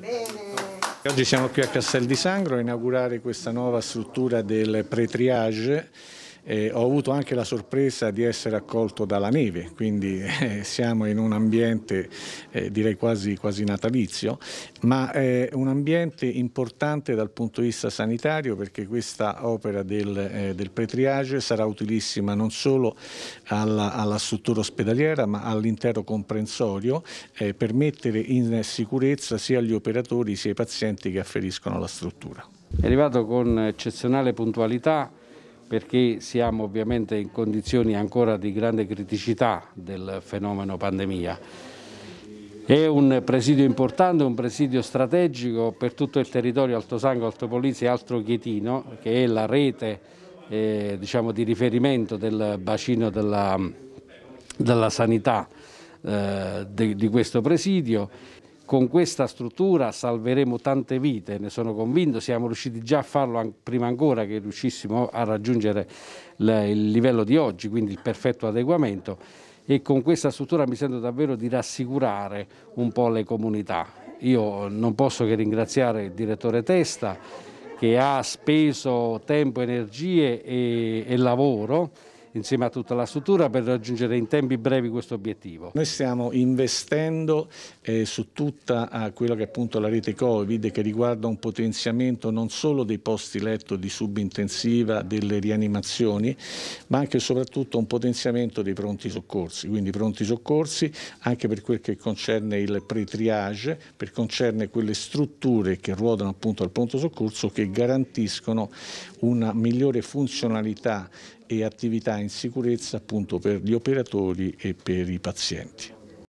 Bene. Oggi siamo qui a Castel di Sangro a inaugurare questa nuova struttura del pre-triage eh, ho avuto anche la sorpresa di essere accolto dalla neve, quindi eh, siamo in un ambiente eh, direi quasi, quasi, natalizio, ma è un ambiente importante dal punto di vista sanitario perché questa opera del, eh, del pretriage sarà utilissima non solo alla, alla struttura ospedaliera ma all'intero comprensorio eh, per mettere in sicurezza sia gli operatori sia i pazienti che afferiscono alla struttura. È arrivato con eccezionale puntualità perché siamo ovviamente in condizioni ancora di grande criticità del fenomeno pandemia. È un presidio importante, un presidio strategico per tutto il territorio Alto Sango, Alto Polizia e Altro Chietino, che è la rete eh, diciamo, di riferimento del bacino della, della sanità eh, de, di questo presidio con questa struttura salveremo tante vite, ne sono convinto, siamo riusciti già a farlo prima ancora che riuscissimo a raggiungere il livello di oggi, quindi il perfetto adeguamento e con questa struttura mi sento davvero di rassicurare un po' le comunità. Io non posso che ringraziare il direttore Testa che ha speso tempo, energie e, e lavoro insieme a tutta la struttura per raggiungere in tempi brevi questo obiettivo. Noi stiamo investendo eh, su tutta eh, quella che è appunto la rete Covid che riguarda un potenziamento non solo dei posti letto di subintensiva, delle rianimazioni, ma anche e soprattutto un potenziamento dei pronti soccorsi, quindi pronti soccorsi anche per quel che concerne il pre-triage, per concerne quelle strutture che ruotano appunto al pronto soccorso che garantiscono una migliore funzionalità e attività in sicurezza appunto per gli operatori e per i pazienti.